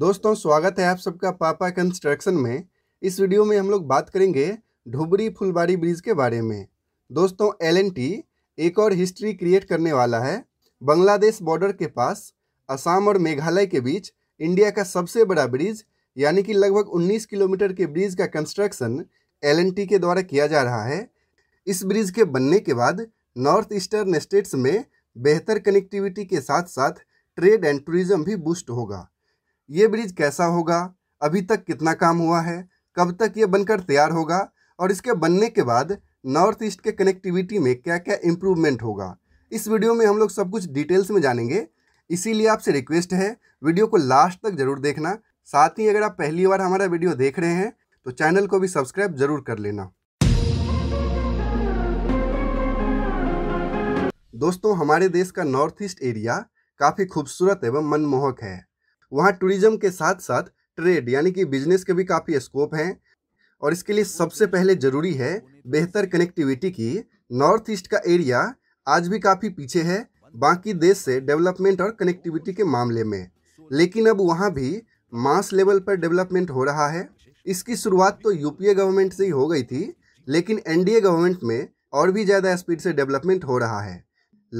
दोस्तों स्वागत है आप सबका पापा कंस्ट्रक्शन में इस वीडियो में हम लोग बात करेंगे ढुबरी फुलबाड़ी ब्रिज के बारे में दोस्तों एल एक और हिस्ट्री क्रिएट करने वाला है बांग्लादेश बॉर्डर के पास असम और मेघालय के बीच इंडिया का सबसे बड़ा ब्रिज यानी कि लगभग 19 किलोमीटर के ब्रिज का कंस्ट्रक्शन एल के द्वारा किया जा रहा है इस ब्रिज के बनने के बाद नॉर्थ ईस्टर्न स्टेट्स में बेहतर कनेक्टिविटी के साथ साथ ट्रेड एंड टूरिज्म भी बूस्ट होगा ये ब्रिज कैसा होगा अभी तक कितना काम हुआ है कब तक ये बनकर तैयार होगा और इसके बनने के बाद नॉर्थ ईस्ट के कनेक्टिविटी में क्या क्या इम्प्रूवमेंट होगा इस वीडियो में हम लोग सब कुछ डिटेल्स में जानेंगे इसीलिए आपसे रिक्वेस्ट है वीडियो को लास्ट तक जरूर देखना साथ ही अगर आप पहली बार हमारा वीडियो देख रहे हैं तो चैनल को भी सब्सक्राइब जरूर कर लेना दोस्तों हमारे देश का नॉर्थ ईस्ट एरिया काफ़ी खूबसूरत एवं मनमोहक है वहाँ टूरिज़्म के साथ साथ ट्रेड यानी कि बिजनेस के भी काफ़ी स्कोप हैं और इसके लिए सबसे पहले ज़रूरी है बेहतर कनेक्टिविटी की नॉर्थ ईस्ट का एरिया आज भी काफ़ी पीछे है बाकी देश से डेवलपमेंट और कनेक्टिविटी के मामले में लेकिन अब वहाँ भी मास लेवल पर डेवलपमेंट हो रहा है इसकी शुरुआत तो यूपीए गवर्नमेंट से ही हो गई थी लेकिन एनडीए गवर्नमेंट में और भी ज़्यादा स्पीड से डेवलपमेंट हो रहा है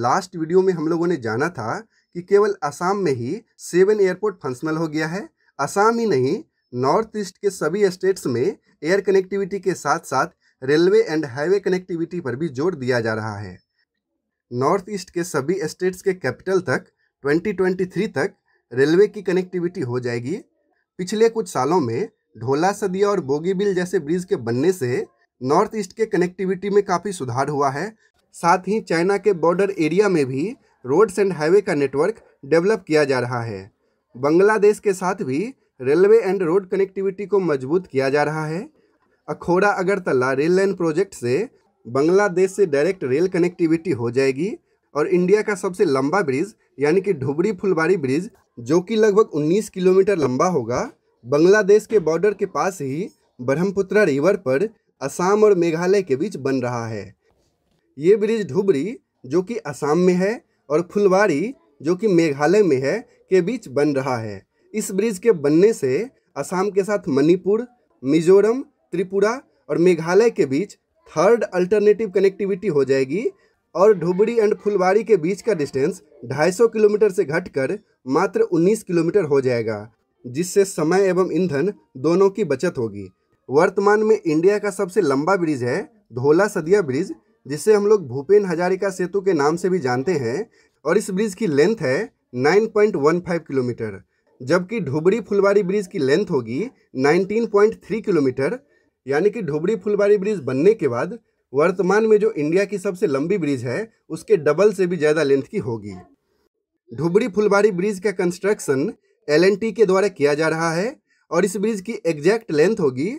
लास्ट वीडियो में हम लोगों ने जाना था कि केवल असम में ही सेवन एयरपोर्ट फंक्शनल हो गया है असम ही नहीं नॉर्थ ईस्ट के सभी स्टेट्स में एयर कनेक्टिविटी के साथ साथ रेलवे एंड हाईवे कनेक्टिविटी पर भी जोर दिया जा रहा है नॉर्थ ईस्ट के सभी स्टेट्स के कैपिटल तक 2023 तक रेलवे की कनेक्टिविटी हो जाएगी पिछले कुछ सालों में ढोला सदिया और बोगीबिल जैसे ब्रिज के बनने से नॉर्थ ईस्ट के कनेक्टिविटी में काफ़ी सुधार हुआ है साथ ही चाइना के बॉर्डर एरिया में भी रोड्स एंड हाईवे का नेटवर्क डेवलप किया जा रहा है बांग्लादेश के साथ भी रेलवे एंड रोड कनेक्टिविटी को मजबूत किया जा रहा है Akhaura Agartala rail line project से बांग्लादेश से डायरेक्ट रेल कनेक्टिविटी हो जाएगी और इंडिया का सबसे लंबा ब्रिज यानी कि ढुबरी फुलबारी ब्रिज जो कि लगभग 19 किलोमीटर लंबा होगा बांग्लादेश के बॉर्डर के पास ही ब्रह्मपुत्रा रिवर पर असम और मेघालय के बीच बन रहा है ये ब्रिज ढुबरी जो कि असम में है और फुलवारी जो कि मेघालय में है के बीच बन रहा है इस ब्रिज के बनने से असम के साथ मणिपुर मिजोरम त्रिपुरा और मेघालय के बीच थर्ड अल्टरनेटिव कनेक्टिविटी हो जाएगी और धुबड़ी एंड फुलवारी के बीच का डिस्टेंस 250 किलोमीटर से घटकर मात्र 19 किलोमीटर हो जाएगा जिससे समय एवं ईंधन दोनों की बचत होगी वर्तमान में इंडिया का सबसे लंबा ब्रिज है धोला सदिया ब्रिज जिसे हम लोग भूपेन हजारिका सेतु के नाम से भी जानते हैं और इस ब्रिज की लेंथ है 9.15 किलोमीटर जबकि ढुबड़ी फुलबारी ब्रिज की लेंथ होगी 19.3 किलोमीटर यानी कि ढुबड़ी फुलबारी ब्रिज बनने के बाद वर्तमान में जो इंडिया की सबसे लंबी ब्रिज है उसके डबल से भी ज़्यादा लेंथ की होगी ढुबड़ी फुलबारी ब्रिज का कंस्ट्रक्शन एल के द्वारा किया जा रहा है और इस ब्रिज की एग्जैक्ट लेंथ होगी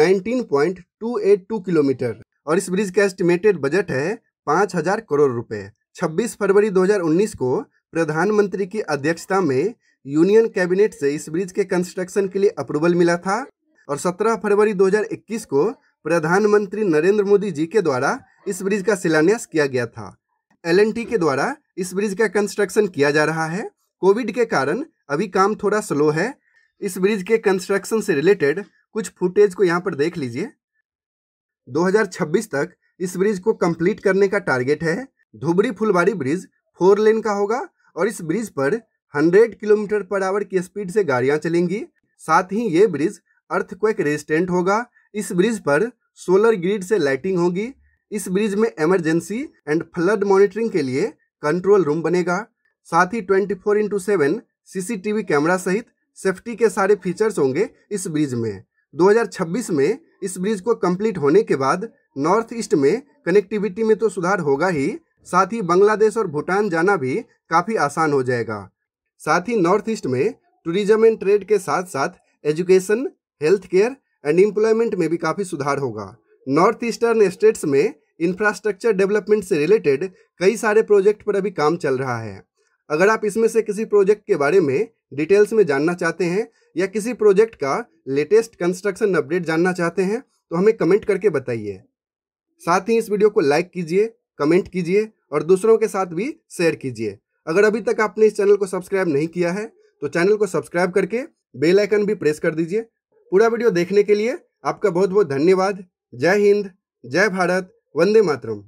19.282 किलोमीटर और इस ब्रिज का एस्टिमेटेड बजट है पाँच हजार करोड़ रुपए 26 फरवरी 2019 को प्रधानमंत्री की अध्यक्षता में यूनियन कैबिनेट से इस ब्रिज के कंस्ट्रक्शन के लिए अप्रूवल मिला था और 17 फरवरी 2021 को प्रधानमंत्री नरेंद्र मोदी जी के द्वारा इस ब्रिज का शिलान्यास किया गया था एल के द्वारा इस ब्रिज का कंस्ट्रक्शन किया जा रहा है कोविड के कारण अभी काम थोड़ा स्लो है इस ब्रिज के कंस्ट्रक्शन से रिलेटेड कुछ फुटेज को यहाँ पर देख लीजिए 2026 तक इस ब्रिज को कंप्लीट करने का टारगेट है Dhubri Phulbari bridge four lane का होगा और इस ब्रिज पर 100 किलोमीटर पर आवर की स्पीड से गाड़ियां चलेंगी साथ ही ये ब्रिज अर्थक्वेक रेजिस्टेंट होगा इस ब्रिज पर सोलर ग्रिड से लाइटिंग होगी इस ब्रिज में इमरजेंसी एंड फ्लड मॉनिटरिंग के लिए कंट्रोल रूम बनेगा साथ ही 24 four into seven CCTV camera सहित सेफ्टी के सारे फीचर्स होंगे इस ब्रिज में 2026 में इस ब्रिज को कंप्लीट होने के बाद नॉर्थ ईस्ट में कनेक्टिविटी में तो सुधार होगा ही साथ ही बांग्लादेश और भूटान जाना भी काफ़ी आसान हो जाएगा साथ ही नॉर्थ ईस्ट में टूरिज्म एंड ट्रेड के साथ साथ education health care and employment में भी काफ़ी सुधार होगा नॉर्थ ईस्टर्न स्टेट्स में इंफ्रास्ट्रक्चर डेवलपमेंट से रिलेटेड कई सारे प्रोजेक्ट पर अभी काम चल रहा है अगर आप इसमें से किसी प्रोजेक्ट के बारे में डिटेल्स में जानना चाहते हैं या किसी प्रोजेक्ट का लेटेस्ट कंस्ट्रक्शन अपडेट जानना चाहते हैं तो हमें कमेंट करके बताइए साथ ही इस वीडियो को लाइक कीजिए कमेंट कीजिए और दूसरों के साथ भी शेयर कीजिए अगर अभी तक आपने इस चैनल को सब्सक्राइब नहीं किया है तो चैनल को सब्सक्राइब करके बेल आइकन भी प्रेस कर दीजिए पूरा वीडियो देखने के लिए आपका बहुत बहुत धन्यवाद जय हिंद जय भारत वंदे मातरम